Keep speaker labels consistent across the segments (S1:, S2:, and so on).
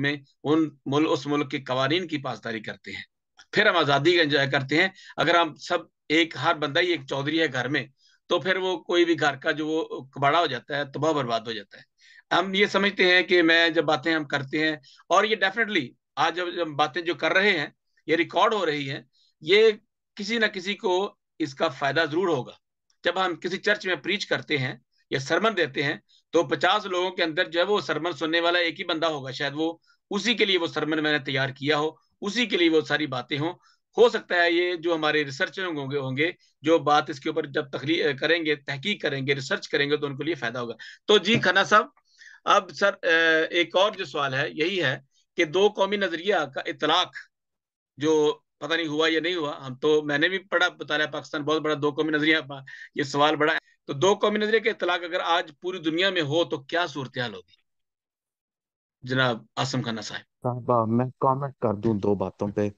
S1: में उन मुल, उस मुल्क के कवानीन की पासदारी करते हैं फिर हम आज़ादी का एंजॉय करते हैं अगर हम सब एक हर बंदा ही एक चौधरी है घर में तो फिर वो कोई भी घर का जो वो बड़ा हो जाता है तबाह बर्बाद हो जाता है हम ये समझते हैं कि मैं जब बातें हम करते हैं और ये डेफिनेटली आज जब हम बातें जो कर रहे हैं ये रिकॉर्ड हो रही है ये किसी ना किसी को इसका फायदा जरूर होगा जब हम किसी चर्च में प्रीच करते हैं या सरमन देते हैं तो पचास लोगों के अंदर जो है वो सरमन सुनने वाला एक ही बंदा होगा शायद वो उसी के लिए वो सरमन मैंने तैयार किया हो उसी के लिए वो सारी बातें हों हो सकता है ये जो हमारे रिसर्चर होंगे होंगे जो बात इसके ऊपर जब तखली करेंगे तहकीक करेंगे रिसर्च करेंगे तो उनके लिए फायदा होगा तो जी अच्छा। खाना साहब अब सर एक और जो सवाल है यही है कि दो कौमी नजरिया का इतलाक जो पता नहीं हुआ या नहीं हुआ हम तो मैंने भी पढ़ा बताया पाकिस्तान बहुत बड़ा दो कौमी नजरिया ये सवाल बड़ा तो दो कौमी नजरिए के इतलाक अगर आज पूरी दुनिया में हो तो क्या सूरत हाल होगी जनाब आसम खाना साहब
S2: साहबा मैं कमेंट कर दूं दो बातों पे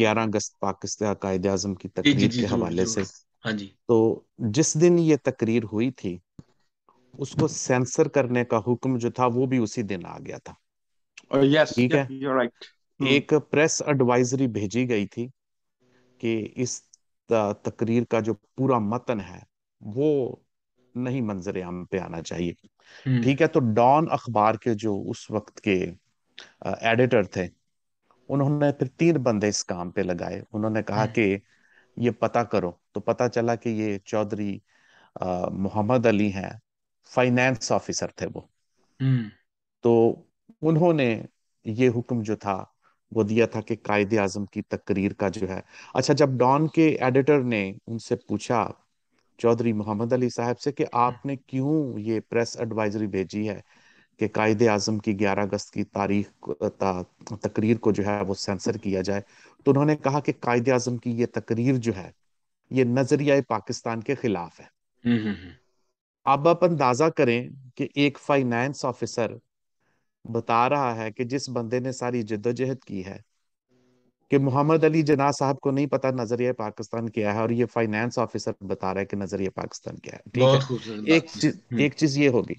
S2: ग्यारह अगस्त पाकिस्तान कायदे आजम की तकरीर जी, जी, के हवाले से हाँ जी तो जिस दिन ये तकरीर हुई थी उसको सेंसर करने का हुक्म जो था वो भी उसी दिन आ गया था oh, yes, ठीक yeah, है
S3: right.
S2: एक प्रेस hmm। एडवाइजरी भेजी गई थी कि इस तकरीर का जो पूरा मतन है वो नहीं मंजर आम पे आना चाहिए हम्म। ठीक है तो डॉन अखबार के जो उस वक्त के एडिटर थे उन्होंने फिर तीन बंदे इस काम पे लगाए उन्होंने कहा हम्म। कि ये पता करो तो पता चला कि ये चौधरी मोहम्मद अली हैं फाइनेंस ऑफिसर थे वो हम्म। तो उन्होंने ये हुक्म जो था वो दिया था कि कायद आजम की तकरीर का जो है अच्छा जब डॉन के एडिटर ने उनसे पूछा चौधरी मोहम्मद अली साहब से कि हाँ। आपने क्यों ये प्रेस एडवाइजरी भेजी है कि कायद आजम की 11 अगस्त की तारीख ता, तकरीर को जो है वो सेंसर किया जाए तो उन्होंने कहा कि कायद आजम की ये तकरीर जो है ये नजरिया पाकिस्तान के खिलाफ है हम्म, हम्म, हम्म। अब आप अंदाजा करें कि एक फाइनेंस ऑफिसर बता रहा है कि जिस बंदे ने सारी जिद्दोजहद की है कि मोहम्मद अली जना साहब को नहीं पता नजरिया पाकिस्तान क्या है और ये फाइनेंस ऑफिसर बता रहा है कि नजरिया पाकिस्तान क्या है ठीक है एक चीज हम्म। एक चीज ये होगी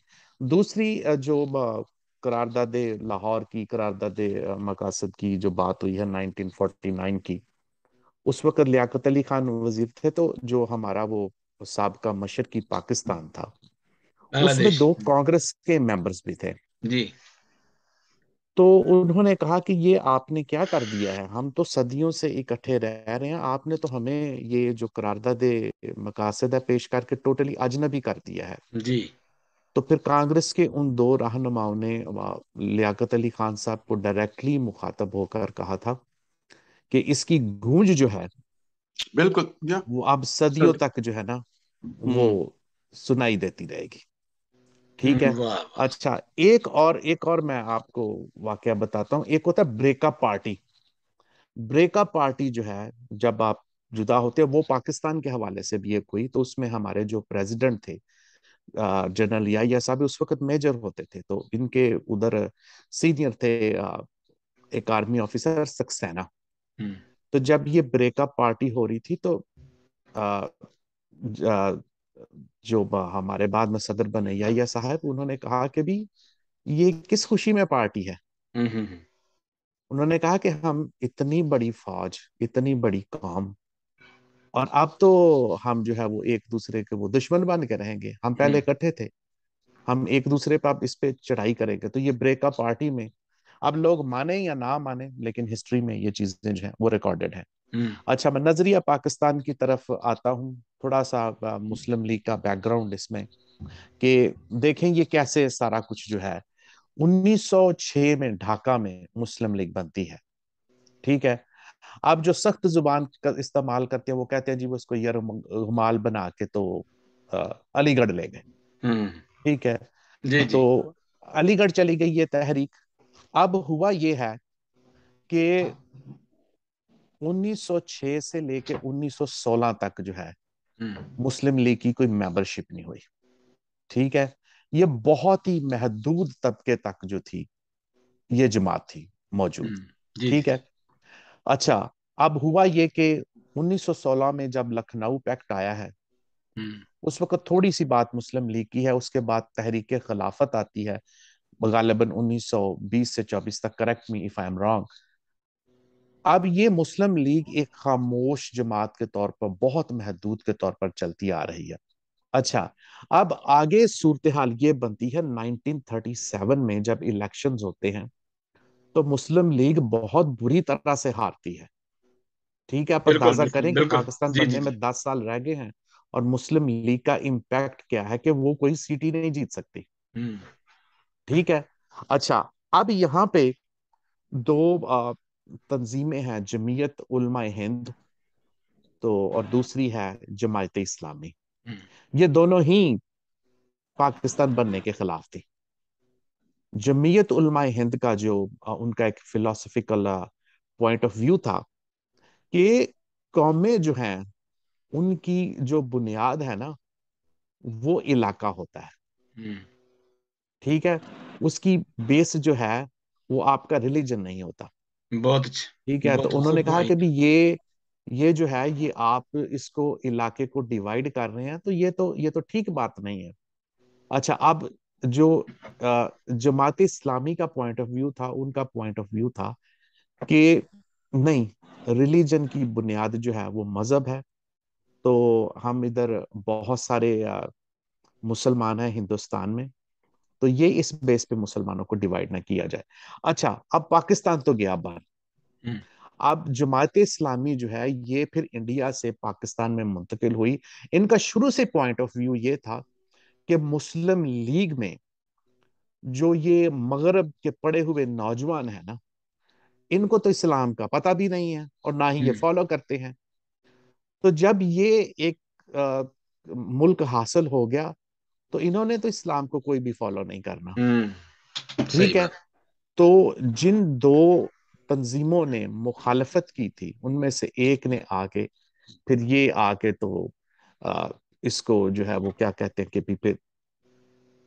S2: दूसरी जो करारदाद लाहौर की करारदाद मकासद की जो बात हुई है 1949 की उस वक्त लियाकत अली खान वजीर थे तो जो हमारा वो सबका मशरकी पाकिस्तान था उसमें दो कांग्रेस के मेंबर्स भी थे जी तो उन्होंने कहा कि ये आपने क्या कर दिया है हम तो सदियों से इकट्ठे रह रहे हैं आपने तो हमें ये जो करारदाद मकासद है पेश करके टोटली अजनबी कर दिया है जी तो फिर कांग्रेस के उन दो रहनुमाओं ने लियाकत अली खान साहब को डायरेक्टली मुखातब होकर कहा था कि इसकी गूंज जो है बिल्कुल वो अब सदियों तक जो है ना वो सुनाई देती रहेगी ठीक है अच्छा एक और एक और मैं आपको वाक्य बताता हूँ एक होता है ब्रेकअप पार्टी ब्रेकअप पार्टी जो है जब आप जुदा होते हैं वो पाकिस्तान के हवाले से भी एक हुई तो उसमें हमारे जो प्रेसिडेंट थे जनरल या या साहब उस वक्त मेजर होते थे तो इनके उधर सीनियर थे एक आर्मी ऑफिसर सक्सेना हम्म। तो जब ये ब्रेकअप पार्टी हो रही थी तो जो हमारे बाद में सदर बने या साहब उन्होंने कहा कि भी ये किस खुशी में पार्टी है हम्म, हम्म, हम्म। उन्होंने कहा कि हम इतनी बड़ी फौज इतनी बड़ी कौम और अब तो हम जो है वो एक दूसरे के वो दुश्मन बन के रहेंगे हम पहले इकट्ठे थे हम एक दूसरे पर आप इस पे चढ़ाई करेंगे तो ये ब्रेकअप पार्टी में अब लोग माने या ना माने लेकिन हिस्ट्री में ये चीजें जो है वो रिकॉर्डेड है अच्छा मैं नजरिया पाकिस्तान की तरफ आता हूँ थोड़ा सा मुस्लिम लीग का बैकग्राउंड इसमें कि देखें ये कैसे सारा कुछ जो है 1906 में ढाका में मुस्लिम लीग बनती है ठीक है आप जो सख्त जुबान का इस्तेमाल करते हैं वो कहते हैं जी वो इसको यर रुमाल बना के तो अलीगढ़ ले गए हम्म। ठीक है जी तो अलीगढ़ चली गई ये तहरीक अब हुआ ये है कि 1906 से लेके 1916 तक जो है हम्म। मुस्लिम लीग की कोई मेंबरशिप नहीं हुई ठीक है ये बहुत ही महदूद तबके तक जो थी ये जमात थी मौजूद हम्म, ठीक है अच्छा अब हुआ ये कि 1916 में जब लखनऊ पैक्ट आया है हम्म। उस वक्त थोड़ी सी बात मुस्लिम लीग की है उसके बाद तहरीक खिलाफत आती है गालिबन 1920 से 24 तक correct me if I am wrong अब ये मुस्लिम लीग एक खामोश जमात के तौर पर बहुत महदूद के तौर पर चलती आ रही है अच्छा अब आगे सूरत हाल ये बनती है 1937 में जब इलेक्शन होते हैं तो मुस्लिम लीग बहुत बुरी तरह से हारती है ठीक है आप अंदाजा करें कि पाकिस्तान बनने में दस साल रह गए हैं और मुस्लिम लीग का इम्पैक्ट क्या है कि वो कोई सीटी नहीं जीत सकती हम्म। ठीक है अच्छा अब यहाँ पे दो तंजीमें हैं जमीयत उलमा हिंद तो और दूसरी है जमायत इस्लामी हम्म। ये दोनों ही पाकिस्तान बनने के खिलाफ थी जमीयत उलमा हिंद का जो उनका एक फिलोसफिकल पॉइंट ऑफ व्यू था कि कौमें जो हैं उनकी जो बुनियाद है ना वो इलाका होता है हम्म। ठीक है उसकी बेस जो है वो आपका रिलीजन नहीं होता बहुत अच्छा ठीक है तो उन्होंने कहा कि भी ये ये जो है ये आप इसको इलाके को डिवाइड कर रहे हैं तो ये तो ये तो ठीक बात नहीं है अच्छा अब जो जमात इस्लामी का पॉइंट ऑफ व्यू था उनका पॉइंट ऑफ व्यू था कि नहीं रिलीजन की बुनियाद जो है वो मजहब है तो हम इधर बहुत सारे मुसलमान हैं हिंदुस्तान में तो ये इस बेस पे मुसलमानों को डिवाइड ना किया जाए अच्छा अब पाकिस्तान तो गया बाहर हम्म। अब जमात इस्लामी जो है ये फिर इंडिया से पाकिस्तान में मुंतकिल हुई इनका शुरू से पॉइंट ऑफ व्यू ये था कि मुस्लिम लीग में जो ये मगरब के पड़े हुए नौजवान है ना इनको तो इस्लाम का पता भी नहीं है और ना ही ये फॉलो हम्म। करते हैं तो जब ये एक आ, मुल्क हासिल हो गया तो इन्होंने तो इस्लाम को कोई भी फॉलो नहीं करना हम्म, ठीक है तो जिन दो तंजीमों ने मुखालफत की थी उनमें से एक ने आके फिर ये आके तो आ, इसको जो है वो क्या कहते हैं कि भी फिर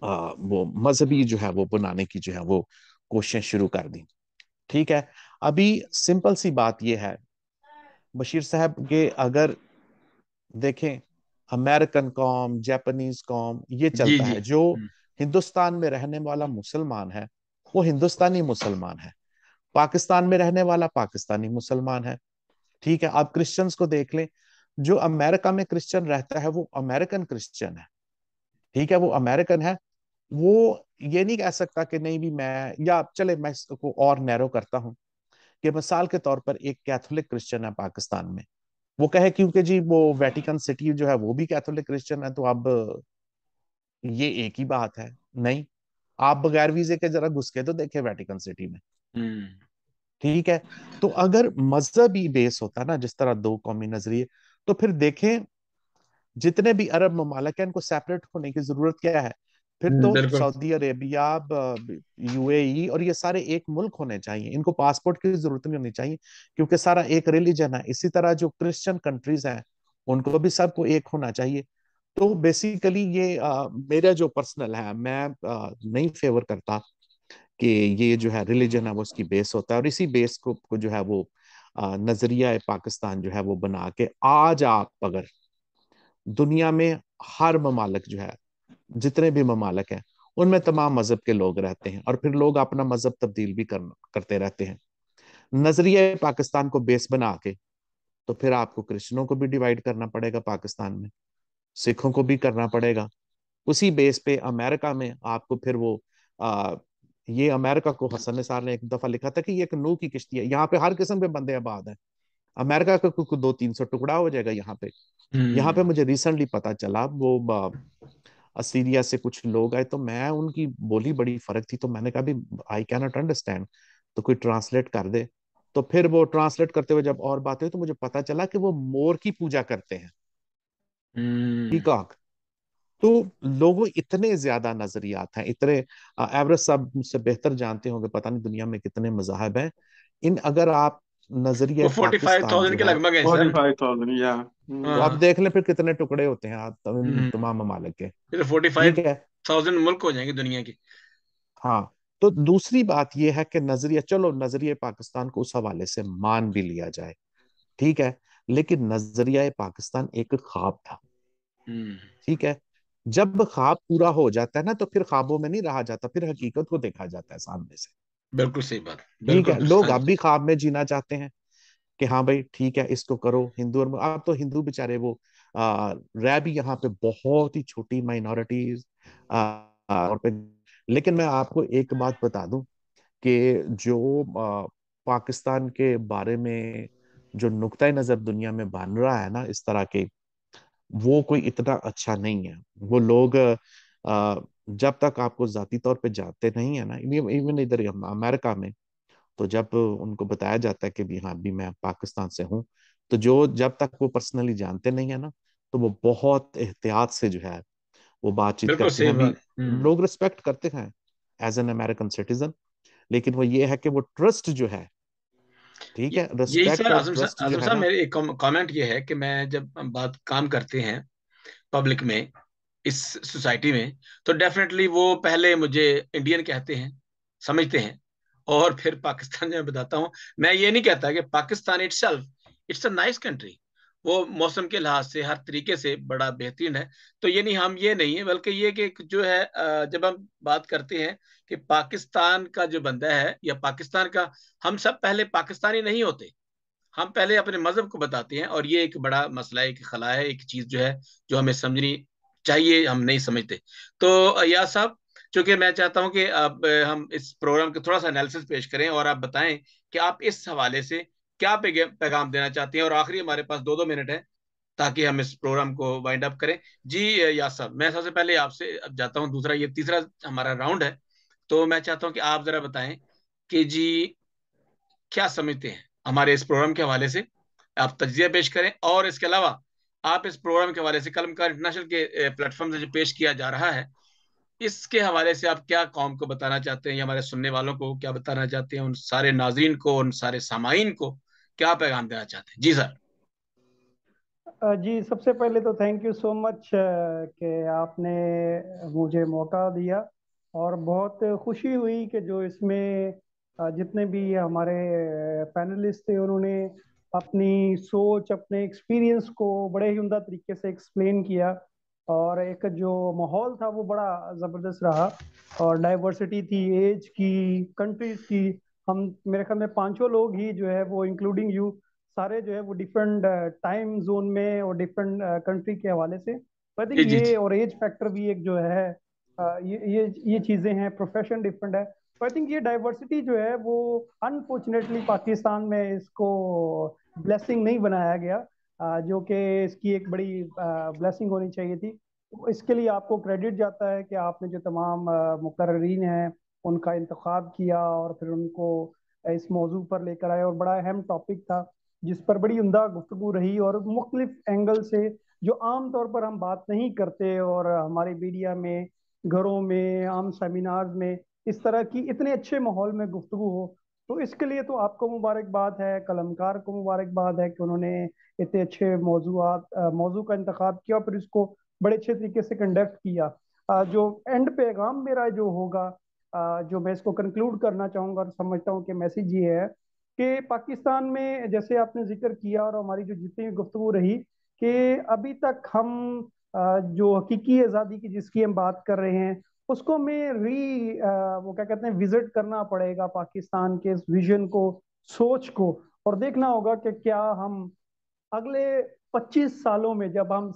S2: आ, वो मजहबी जो है वो बनाने की जो है वो कोशिशें शुरू कर दी ठीक है अभी सिंपल सी बात ये है बशीर साहब के अगर देखें अमेरिकन कॉम जैपनीज कॉम ये चलता है जो हम्म। हिंदुस्तान में रहने वाला मुसलमान है वो हिंदुस्तानी मुसलमान है पाकिस्तान में रहने वाला पाकिस्तानी मुसलमान है ठीक है आप क्रिश्चियंस को देख लें जो अमेरिका में क्रिश्चियन रहता है वो अमेरिकन क्रिश्चियन है ठीक है वो अमेरिकन है वो ये नहीं कह सकता कि नहीं भी मैं या चले मैं इसको और नैरो करता हूँ कि मिसाल के तौर पर एक कैथोलिक क्रिश्चियन है पाकिस्तान में वो कहे क्योंकि जी वो वेटिकन सिटी जो है वो भी कैथोलिक क्रिश्चियन है तो अब ये एक ही बात है नहीं आप बगैर वीजे के जरा घुस के तो देखे वेटिकन सिटी में हम्म। ठीक है तो अगर मजहबी बेस होता ना जिस तरह दो कौमी नजरिए तो फिर देखें जितने भी अरब ममालक हैं इनको सेपरेट होने की जरूरत क्या है फिर हम्म, तो सऊदी अरेबिया यूएई और ये सारे एक मुल्क होने चाहिए इनको पासपोर्ट की जरूरत नहीं होनी चाहिए क्योंकि सारा एक रिलीजन है इसी तरह जो क्रिश्चियन कंट्रीज हैं उनको भी सबको एक होना चाहिए तो बेसिकली ये आ, मेरा जो पर्सनल है मैं आ, नहीं फेवर करता कि ये जो है रिलीजन है वो उसकी बेस होता है और इसी बेस को, को जो है वो नजरिया पाकिस्तान जो है वो बना के आज आप अगर दुनिया में हर ममालक जो है जितने भी ममालक हैं उनमें तमाम मजहब के लोग रहते हैं और फिर लोग अपना मजहब तब्दील भी कर, करते रहते हैं नजरिए पाकिस्तान को बेस बना के तो फिर आपको क्रिश्चनों को भी डिवाइड करना पड़ेगा पाकिस्तान में सिखों को भी करना पड़ेगा उसी बेस पे अमेरिका में आपको फिर वो आ, ये अमेरिका को हसन निसार ने एक दफा लिखा था कि ये एक नू की किश्ती है यहाँ पे हर किस्म के बंदे आबाद हैं अमेरिका का दो तीन सौ टुकड़ा हो जाएगा यहाँ पे हम्म। यहाँ पे मुझे रिसेंटली पता चला वो असीरिया से कुछ लोग आए तो मैं उनकी बोली बड़ी फर्क थी तो मैंने कहा भी आई कैनॉट अंडरस्टैंड तो कोई ट्रांसलेट कर दे तो फिर वो ट्रांसलेट करते हुए जब और बात हुई तो मुझे पता चला कि वो मोर की पूजा करते हैं हम्म। Peacock hmm. तो लोगों इतने ज्यादा नजरियात हैं इतने एवरेस्ट साहब मुझसे बेहतर जानते होंगे पता नहीं दुनिया में कितने मजाहब हैं इन अगर आप नजरिया हाँ। तो आप देख लें फिर कितने टुकड़े होते हैं आप हम्म। तमाम ममालिक
S1: के तो मुल्क हो जाएंगे दुनिया के
S2: हाँ तो दूसरी बात यह है कि नजरिया चलो नजरिया पाकिस्तान को उस हवाले से मान भी लिया जाए ठीक है लेकिन नजरिया पाकिस्तान एक ख्वाब था हम्म। ठीक है जब ख्वाब पूरा हो जाता है ना तो फिर ख्वाबों में नहीं रहा जाता फिर हकीकत को देखा जाता है सामने से
S1: बिल्कुल सही बात
S2: ठीक है लोग अब भी ख्वाब में जीना चाहते हैं कि हाँ भाई ठीक है इसको करो हिंदू और आप तो हिंदू बेचारे वो रह भी यहाँ पे बहुत ही छोटी माइनॉरिटीज और पे लेकिन मैं आपको एक बात बता दूं कि जो आ, पाकिस्तान के बारे में जो नुकता नजर दुनिया में बन रहा है ना इस तरह के वो कोई इतना अच्छा नहीं है वो लोग आ, जब तक आपको ज़ाती तौर पे जाते नहीं है ना इवन इधर अमेरिका में तो जब उनको बताया जाता है कि भी हाँ भी मैं पाकिस्तान से हूँ तो जो जब तक वो पर्सनली जानते नहीं है ना तो वो बहुत एहतियात से जो है वो बातचीत करते हैं हम्म। लोग रिस्पेक्ट करते हैं एज एन अमेरिकन सिटीजन लेकिन वो ये है कि वो ट्रस्ट जो है ठीक है यही सर आजम साहब मेरे
S1: एक कमेंट ये है कि मैं जब बात काम करते हैं पब्लिक में इस सोसाइटी में तो डेफिनेटली वो पहले मुझे इंडियन कहते हैं समझते हैं और फिर पाकिस्तान में बताता हूँ मैं ये नहीं कहता कि Pakistan itself it's a nice country वो मौसम के लिहाज से हर तरीके से बड़ा बेहतरीन है तो ये नहीं हम ये नहीं है बल्कि ये कि जो है जब हम बात करते हैं कि पाकिस्तान का जो बंदा है या पाकिस्तान का हम सब पहले पाकिस्तानी नहीं होते हम पहले अपने मजहब को बताते हैं और ये एक बड़ा मसला एक खला है एक चीज़ जो है जो हमें समझनी चाहिए हम नहीं समझते तो या साहब चूंकि मैं चाहता हूं कि आप हम इस प्रोग्राम का थोड़ा सा एनालिसिस पेश करें और आप बताएं कि आप इस हवाले से क्या पैगाम देना चाहते हैं और आखिरी हमारे पास दो दो मिनट है ताकि हम इस प्रोग्राम को वाइंड अप करें जी या साहब मैं सबसे पहले आपसे अब जाता हूँ दूसरा ये तीसरा हमारा राउंड है तो मैं चाहता हूँ कि आप जरा बताएं कि जी क्या समझते हैं हमारे इस प्रोग्राम के हवाले से आप तजिया पेश करें और इसके अलावा आप इस प्रोग्राम के हवाले से कलम का इंटरनेशनल के प्लेटफॉर्म से जो पेश किया जा रहा है इसके हवाले से आप क्या कौम को बताना चाहते हैं या हमारे सुनने वालों को क्या बताना चाहते हैं उन सारे नाजरीन को उन सारे सामाइन को क्या पैगाम देना चाहते हैं जी सर
S3: जी सबसे पहले तो थैंक यू सो मच कि आपने मुझे मौका दिया और बहुत खुशी हुई कि जो इसमें जितने भी हमारे पैनलिस्ट थे उन्होंने अपनी सोच अपने एक्सपीरियंस को बड़े ही उमदा तरीके से एक्सप्लेन किया और एक जो माहौल था वो बड़ा ज़बरदस्त रहा और डाइवर्सिटी थी एज की कंट्रीज की हम मेरे ख्याल में पांचों लोग ही जो है वो इंक्लूडिंग यू सारे जो है वो डिफरेंट टाइम जोन में और डिफरेंट कंट्री uh, के हवाले से आई थिंक ये और एज फैक्टर भी एक जो है uh, ये ये ये चीज़ें हैं प्रोफेशन डिफरेंट है आई थिंक ये डाइवर्सिटी जो है वो अनफॉर्चुनेटली पाकिस्तान में इसको ब्लेसिंग नहीं बनाया गया जो कि इसकी एक बड़ी ब्लेसिंग होनी चाहिए थी तो इसके लिए आपको क्रेडिट जाता है कि आपने जो तमाम मुकर्रीन हैं उनका इंतखब किया और फिर उनको इस मौजू पर लेकर आए और बड़ा अहम टॉपिक था जिस पर बड़ी उमदा गुफ्तु रही और मुख्तलिफ एंगल से जो आम तौर पर हम बात नहीं करते और हमारे मीडिया में घरों में आम सेमिनार्स में इस तरह की इतने अच्छे माहौल में गुफ्तु हो तो इसके लिए तो आपको मुबारकबाद है कलमकार को मुबारकबाद है कि उन्होंने इतने अच्छे मौजूद मौजू का इंतखब किया और फिर इसको बड़े अच्छे तरीके से कंडक्ट किया जो एंड पैगाम मेरा जो होगा जो मैं इसको कंक्लूड करना चाहूँगा और समझता हूँ कि मैसेज ये है कि पाकिस्तान में जैसे आपने जिक्र किया और हमारी जो जितनी गुफ्तु रही कि अभी तक हम जो हकीकी आज़ादी की जिसकी हम बात कर रहे हैं उसको हमें री वो क्या कहते हैं विजिट करना पड़ेगा पाकिस्तान के इस विजन को सोच को और देखना होगा कि क्या हम अगले 25 सालों में जब हम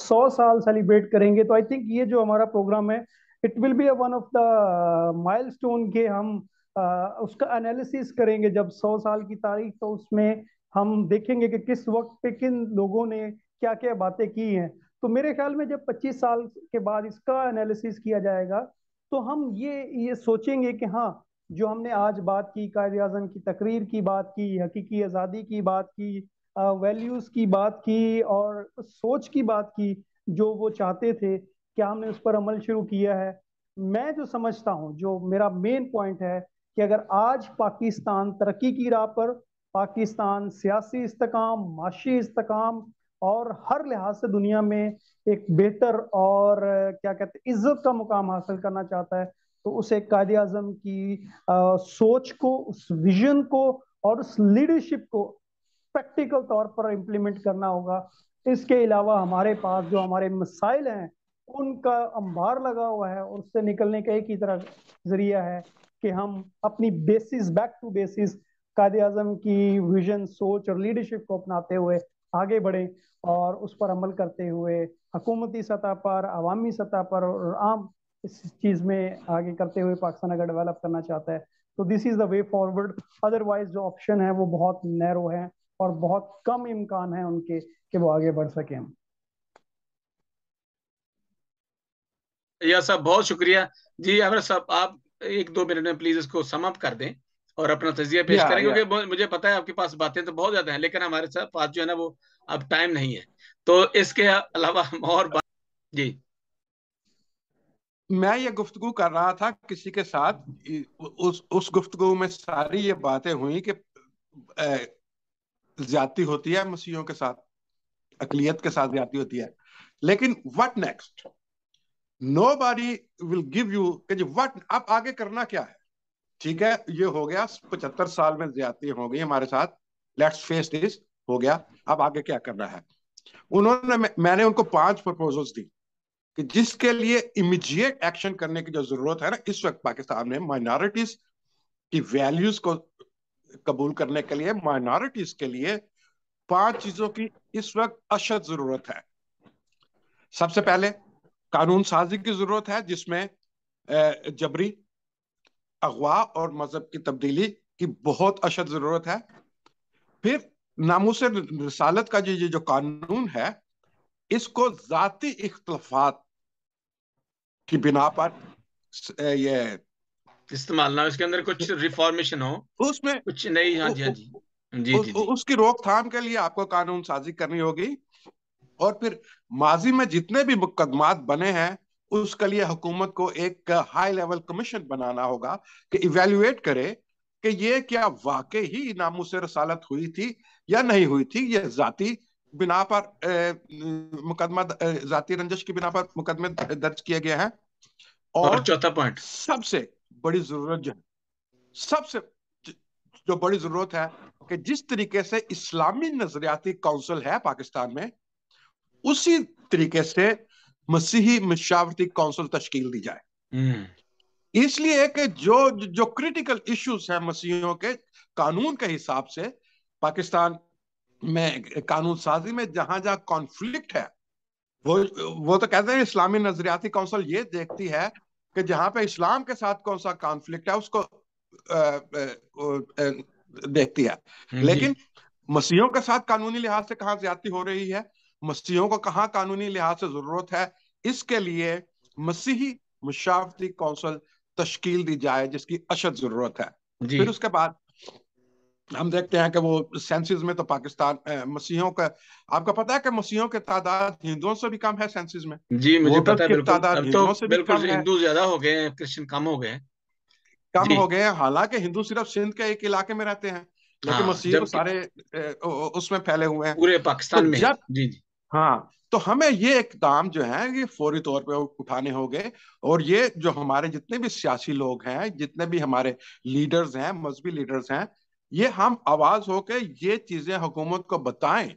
S3: 100 साल सेलिब्रेट करेंगे तो आई थिंक ये जो हमारा प्रोग्राम है it will be one of the milestone के हम आ, उसका एनालिसिस करेंगे जब 100 साल की तारीख तो उसमें हम देखेंगे कि किस वक्त पे किन लोगों ने क्या क्या बातें की हैं तो मेरे ख्याल में जब 25 साल के बाद इसका एनालिसिस किया जाएगा तो हम ये ये सोचेंगे कि हाँ जो हमने आज बात की कायद अजम की तकरीर की बात की हकीकी आज़ादी की बात की वैल्यूज़ की बात की और सोच की बात की जो वो चाहते थे क्या हमने उस पर अमल शुरू किया है मैं जो समझता हूँ जो मेरा मेन पॉइंट है कि अगर आज पाकिस्तान तरक्की की राह पर पाकिस्तान सियासी इस्तकाम माशी इस्तकाम और हर लिहाज से दुनिया में एक बेहतर और क्या कहते हैं इज्जत का मुकाम हासिल करना चाहता है तो उसे कायद अजम की आ, सोच को उस विजन को और उस लीडरशिप को प्रैक्टिकल तौर पर इम्प्लीमेंट करना होगा इसके अलावा हमारे पास जो हमारे मिसाइल हैं उनका अंबार लगा हुआ है और उससे निकलने का एक ही तरह जरिया है कि हम अपनी basis back to basis Quaid Azam की विजन सोच और लीडरशिप को अपनाते हुए आगे बढ़े और उस पर अमल करते हुए हकूमती सतह पर अवामी सतह पर और आम इस चीज़ में आगे करते हुए पाकिस्तान अगर डेवलप करना चाहता है तो this is the way forward otherwise जो ऑप्शन है वो बहुत नैरो है और बहुत कम इम्कान है उनके कि वो आगे बढ़ सकें
S1: या साहब बहुत शुक्रिया जी अमर साहब आप एक दो मिनट में प्लीज इसको समाप्त कर दें और अपना तजिया पेश करें क्योंकि मुझे पता है आपके पास बातें तो बहुत ज्यादा हैं लेकिन हमारे साथ पास जो है ना वो अब टाइम नहीं है तो इसके अलावा हम और बात जी
S4: मैं ये गुफ्तगु कर रहा था किसी के साथ उस उस गुफ्तु में सारी ये बातें हुई कि ज्यादा होती है मसीहों के साथ अकलियत के साथ ज्यादा होती है लेकिन वट नेक्स्ट नो बारी विल गिव यू कि व्हाट अब आगे करना क्या है ठीक है ये हो गया पचहत्तर साल में ज्यादा हो गई हमारे साथ लेट्स फेस दिस हो गया अब आगे क्या करना है उन्होंने मैंने उनको पांच प्रपोजल्स दी कि जिसके लिए इमीडिएट एक्शन करने की जो जरूरत है ना इस वक्त पाकिस्तान में माइनॉरिटीज की वैल्यूज को कबूल करने के लिए माइनॉरिटीज के लिए पांच चीजों की इस वक्त अशद जरूरत है सबसे पहले कानून साजी की जरूरत है जिसमें जबरी अगवा और मजहब की तब्दीली की बहुत अशद जरूरत है फिर नामूस रसालत का जो ये जो कानून है इसको जाती इख्तलाफात की बिना पर ये इस्तेमाल
S1: ना इसके अंदर कुछ
S4: रिफॉर्मेशन हो उसमें कुछ नई हाँ जी हाँ जी जी, उस, जी, जी उसकी रोकथाम के लिए आपको कानून साजी करनी होगी और फिर माजी में जितने भी मुकदमात बने हैं उसके लिए हुकूमत को एक हाई लेवल कमीशन बनाना होगा कि इवेल्युएट करे कि ये क्या वाकई ही नामों से रसालत हुई थी या नहीं हुई थी ये जाति बिना पर मुकदमा जाति रंजश की बिना पर मुकदमे दर्ज किए गए हैं और, और चौथा पॉइंट सबसे बड़ी जरूरत जो सबसे जो बड़ी जरूरत है कि जिस तरीके से इस्लामी नजरियाती काउंसिल है पाकिस्तान में उसी तरीके से मसीही मशावरती काउंसिल तश्कील दी जाए
S5: हम्म।
S4: इसलिए कि जो जो क्रिटिकल इश्यूज हैं मसीहियों के कानून के हिसाब से पाकिस्तान में कानून साजी में जहां जहां कॉन्फ्लिक्ट है वो वो तो कहते हैं इस्लामी नजरियाती काउंसिल ये देखती है कि जहां पे इस्लाम के साथ कौन सा कॉन्फ्लिक्ट है उसको आ, आ, आ, देखती है हम्म, लेकिन मसीहों के साथ कानूनी लिहाज से कहा ज्यादा हो रही है मसीहों को कहाँ कानूनी लिहाज से जरूरत है इसके लिए मसीही मुशावती कौंसल तश्कील दी जाए जिसकी अशद जरूरत है फिर उसके बाद हम देखते हैं कि वो सेंसिस में तो पाकिस्तान मसीहों का आपको पता है कि मसीहों की तादाद हिंदुओं से भी कम है सेंसिस में जी मुझे पता है बिल्कुल तादाद तो से भी कम हिंदू ज्यादा हो गए हैं क्रिश्चियन कम हो गए कम हो गए हालांकि हिंदू सिर्फ सिंध के एक इलाके में रहते हैं लेकिन हाँ, मसीह सारे उसमें फैले हुए हैं पूरे पाकिस्तान तो में जब जी जी हाँ तो हमें ये इकदाम जो है ये फौरी तौर पे उठाने होंगे और ये जो हमारे जितने भी सियासी लोग हैं जितने भी हमारे लीडर्स हैं मजहबी लीडर्स हैं ये हम आवाज होके ये चीजें हुकूमत को बताएं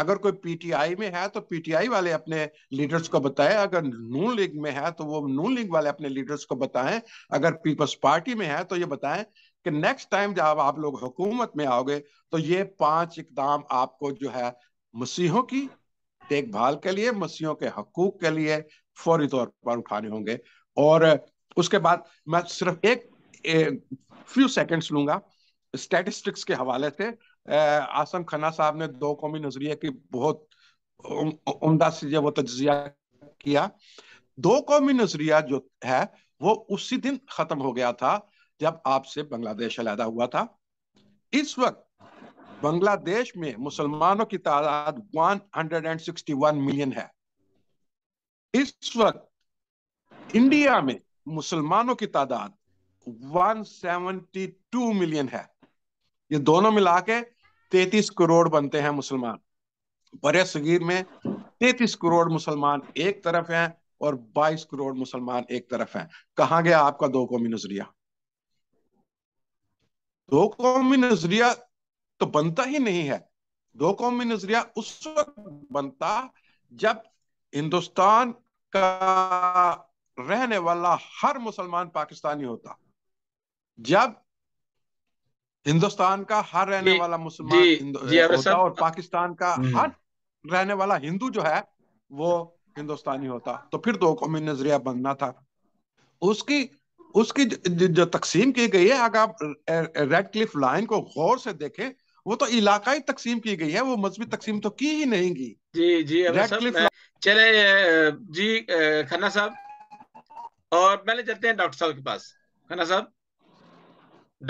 S4: अगर कोई पीटीआई में है तो पीटीआई वाले अपने लीडर्स को बताएं अगर नून लीग में है तो वो नून लीग वाले अपने लीडर्स को बताएं अगर पीपल्स पार्टी में है तो ये बताएं कि नेक्स्ट टाइम जब आप लोग हुकूमत में आओगे तो ये पांच इकदाम आपको जो है मसीहों की देखभाल के लिए मसीहों के हकूक के लिए फौरी तौर पर उठाने होंगे और उसके बाद मैं सिर्फ एक, फ्यू सेकंड्स लूंगा स्टैटिस्टिक्स के हवाले से आसम खन्ना साहब ने दो कौमी नजरिए की बहुत उमदा से वो तजिया किया दो कौमी नजरिया जो है वो उसी दिन खत्म हो गया था जब आपसे बांग्लादेश अलहदा हुआ था इस वक्त बांग्लादेश में मुसलमानों की तादाद 161 मिलियन है इस वक्त इंडिया में मुसलमानों की तादाद 172 मिलियन है ये दोनों मिला के तैतीस करोड़ बनते हैं मुसलमान बड़े सगीर में तैतीस करोड़ मुसलमान एक तरफ हैं और 22 करोड़ मुसलमान एक तरफ हैं कहा गया आपका दो कौमी नजरिया दो कौमी नजरिया तो बनता ही नहीं है दो कौमी नजरिया उस वक्त बनता जब हिंदुस्तान का रहने वाला हर मुसलमान पाकिस्तानी होता जब हिंदुस्तान का हर रहने वाला मुसलमान होता और पाकिस्तान का हम्म। हर रहने वाला हिंदू जो है वो हिंदुस्तानी होता तो फिर दो कौमी नजरिया बनना था उसकी उसकी जो, तकसीम की गई है अगर आप रेड क्लिफ लाइन को गौर से देखें वो तो इलाकाई तकसीम की गई है वो मजहबी तकसीम तो की ही नहीं गई
S1: जी जी चले जी खन्ना साहब और पहले चलते हैं डॉक्टर साहब के पास खन्ना साहब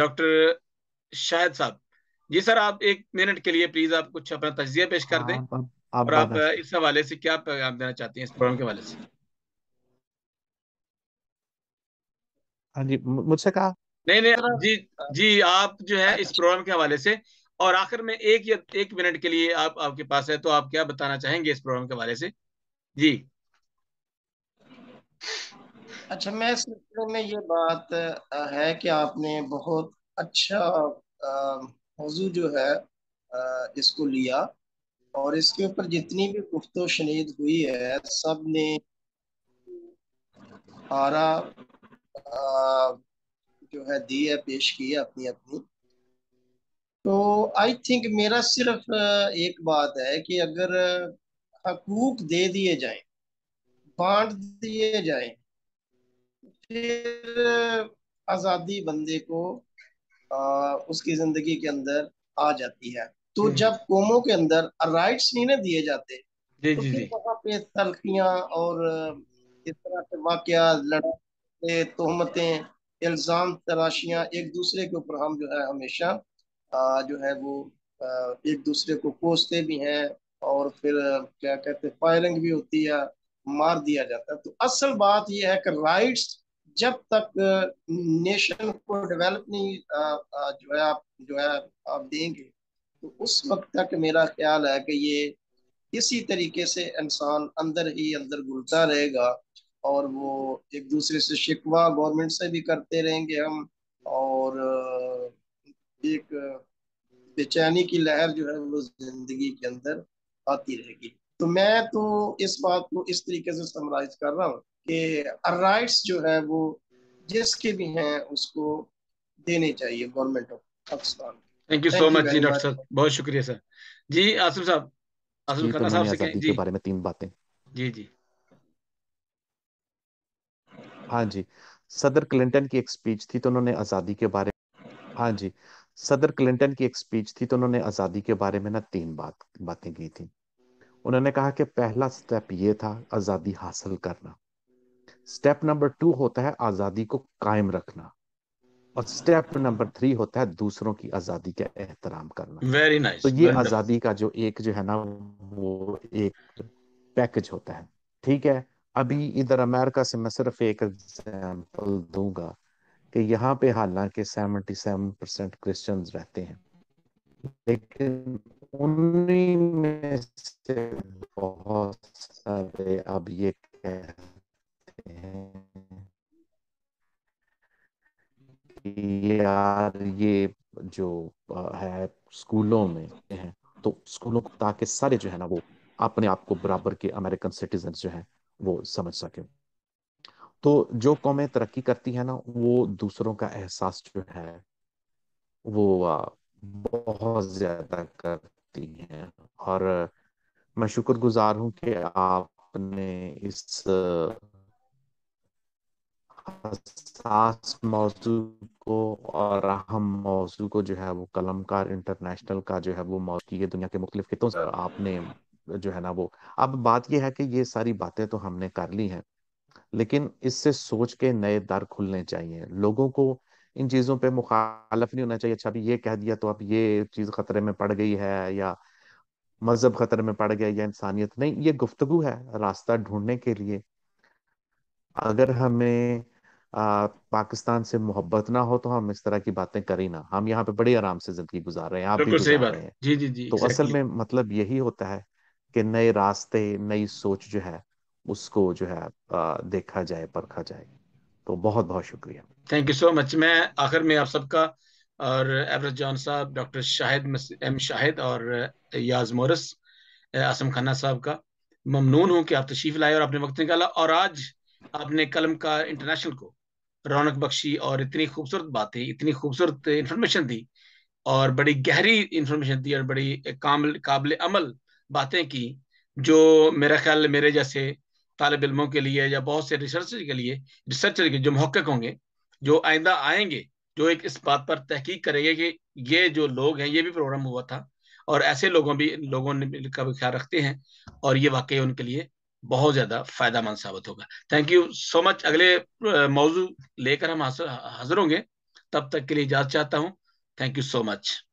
S1: डॉक्टर शाहिद साहब जी सर आप एक मिनट के लिए प्लीज आप कुछ अपना तजिया
S2: पेश कर दें आप,
S3: और आप
S1: इस हवाले से क्या पैगाम देना चाहते हैं इस प्रोग्राम के हवाले से
S2: हाँ जी मुझसे कहा
S1: नहीं नहीं जी जी आप जो है इस अच्छा। प्रोग्राम के हवाले से और आखिर में एक या एक मिनट के लिए आप आपके पास है तो आप क्या बताना चाहेंगे इस प्रोग्राम के बारे से जी
S5: अच्छा मैं सिलसिले में ये बात है कि आपने बहुत अच्छा मौजू जो है इसको लिया और इसके ऊपर जितनी भी गुफ्त शनीद हुई है सब ने आरा आ, जो है दी है पेश की है अपनी अपनी तो आई थिंक मेरा सिर्फ एक बात है कि अगर हकूक दे दिए जाए बांट दिए जाए फिर आज़ादी बंदे को आ, उसकी ज़िंदगी के अंदर आ जाती है तो जब कौमों के अंदर राइट्स नहीं ना दिए जाते जी तो जी जी वहां पे तलखियाँ और इस तरह के वाकयात लड़ाई तोहमतें इल्ज़ाम तराशियाँ एक दूसरे के ऊपर हम जो है हमेशा जो है वो एक दूसरे को कोसते भी हैं और फिर क्या कहते हैं फायरिंग भी होती है मार दिया जाता है तो असल बात यह है कि राइट्स जब तक नेशन को डेवलप नहीं जो है आप जो है आप देंगे तो उस वक्त तक मेरा ख्याल है कि ये इसी तरीके से इंसान अंदर ही अंदर घुलता रहेगा और वो एक दूसरे से शिकवा गवर्नमेंट से भी करते रहेंगे हम और एक बेचैनी की लहर जो है वो जिंदगी के अंदर आती रहेगी तो मैं तो इस बात को इस तरीके से समराइज कर रहा हूँ कि राइट्स जो है वो जिसके भी हैं उसको देने चाहिए government of Pakistan thank you so much जी डॉक्टर साहब
S1: बहुत शुक्रिया सर
S5: जी आसिफ साहब आसिफ तो खाना साहब से जी के बारे
S1: में तीन बातें जी
S5: जी
S2: हाँ जी सदर क्लिंटन की एक स्पीच थी तो उन्होंने आज़ादी के बारे में हाँ जी सदर क्लिंटन की एक स्पीच थी तो उन्होंने आज़ादी के बारे में ना तीन बात बातें की थी उन्होंने कहा कि पहला स्टेप ये था आज़ादी हासिल करना स्टेप नंबर टू होता है आज़ादी को कायम रखना और स्टेप नंबर थ्री होता है दूसरों की आज़ादी का एहतराम करना
S1: वेरी नाइस nice, तो ये आज़ादी
S2: का जो एक जो है ना वो एक पैकेज होता है ठीक है अभी इधर अमेरिका से मैं सिर्फ एक एग्जाम्पल दूंगा कि यहाँ पे हालांकि सेवेंटी सेवन परसेंट क्रिश्चन रहते हैं लेकिन उन्हीं में से बहुत सारे अब ये कहते हैं कि यार ये जो है स्कूलों में है तो स्कूलों को ताकि सारे जो है ना वो अपने आप को बराबर के अमेरिकन सिटीजन जो है वो समझ सके तो जो कौमें तरक्की करती है ना वो दूसरों का एहसास जो है वो बहुत ज्यादा करती हैं और मैं शुक्रगुजार हूं कि आपने इस हसास मौजू को और अहम मौजू को जो है वो कलमकार इंटरनेशनल का जो है वो मौजू की दुनिया के मुख्तलिफ खितों से आपने जो है ना वो अब बात यह है कि ये सारी बातें तो हमने कर ली हैं लेकिन इससे सोच के नए दर खुलने चाहिए लोगों को इन चीजों पे मुखालफ नहीं होना चाहिए अच्छा अभी ये कह दिया तो अब ये चीज खतरे में पड़ गई है या मजहब खतरे में पड़ गया या इंसानियत नहीं ये गुफ्तगु है रास्ता ढूंढने के लिए अगर हमें आ, पाकिस्तान से मोहब्बत ना हो तो हम इस तरह की बातें करें ना हम यहाँ पे बड़े आराम से जिंदगी गुजार रहे हैं आप भी गुजार सही बात। रहे हैं
S1: जी जी जी तो असल में
S2: मतलब यही होता है कि नए रास्ते नई सोच जो है उसको जो है देखा जाए परखा जाए तो बहुत बहुत शुक्रिया
S1: थैंक यू सो मच मैं आखिर में आप सबका और एवरेज जॉन साहब डॉक्टर शाहिद एम शाहिद और याज मोरस आसम खन्ना साहब का ममनून हूँ कि आप तशीफ लाए और आपने वक्त निकाला और आज आपने कलम का इंटरनेशनल को रौनक बख्शी और इतनी खूबसूरत बातें इतनी खूबसूरत इंफॉर्मेशन दी और बड़ी गहरी इंफॉर्मेशन दी और बड़ी काबिल अमल बातें की जो मेरा ख्याल मेरे जैसे तालब इलमों के लिए या बहुत से रिसर्चर के लिए रिसर्चर के जो महक होंगे जो आइंदा आएंगे जो एक इस बात पर तहकीक करेंगे कि ये जो लोग हैं ये भी प्रोग्राम हुआ था और ऐसे लोगों भी लोगों ने का ख्याल रखते हैं और ये वाकई उनके लिए बहुत ज़्यादा फ़ायदा मंद साबित होगा थैंक यू सो मच अगले मौजू लेकर हम हाजिर होंगे तब तक के लिए इजाज़ चाहता हूँ थैंक यू सो मच